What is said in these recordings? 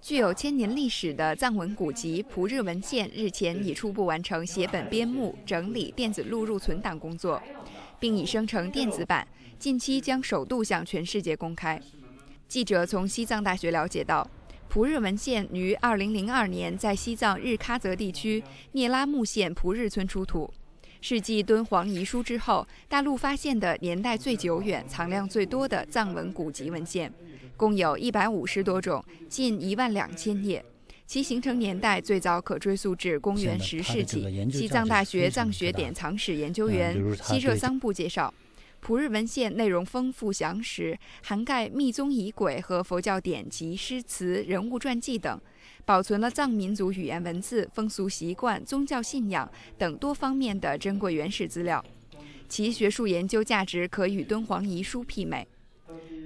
具有千年历史的藏文古籍《普日文献》日前已初步完成写本编目、整理、电子录入、存档工作，并已生成电子版，近期将首度向全世界公开。记者从西藏大学了解到，《普日文献》于2002年在西藏日喀则地区聂拉木县普日村出土。是继敦煌遗书之后，大陆发现的年代最久远、藏量最多的藏文古籍文献，共有一百五十多种，近一万两千页。其形成年代最早可追溯至公元十世纪。西藏大学藏学典藏史研究员西热桑布介绍。普日文献内容丰富详实，涵盖密宗仪轨和佛教典籍、诗词、人物传记等，保存了藏民族语言文字、风俗习惯、宗教信仰等多方面的珍贵原始资料，其学术研究价值可与敦煌遗书媲美。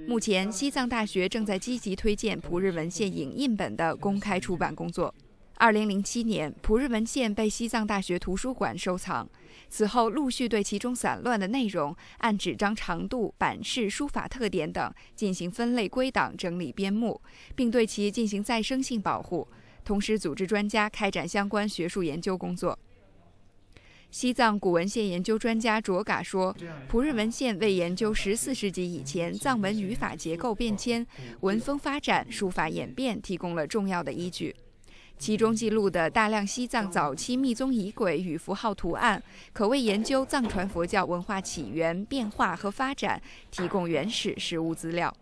目前，西藏大学正在积极推荐普日文献影印本的公开出版工作。二零零七年，普日文献被西藏大学图书馆收藏。此后，陆续对其中散乱的内容按纸张长度、版式、书法特点等进行分类归档、整理编目，并对其进行再生性保护。同时，组织专家开展相关学术研究工作。西藏古文献研究专家卓嘎说：“普日文献为研究十四世纪以前藏文语法结构变迁、文风发展、书法演变提供了重要的依据。”其中记录的大量西藏早期密宗仪轨与符号图案，可为研究藏传佛教文化起源、变化和发展提供原始实物资料。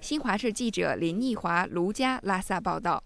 新华社记者林奕华、卢佳拉萨报道。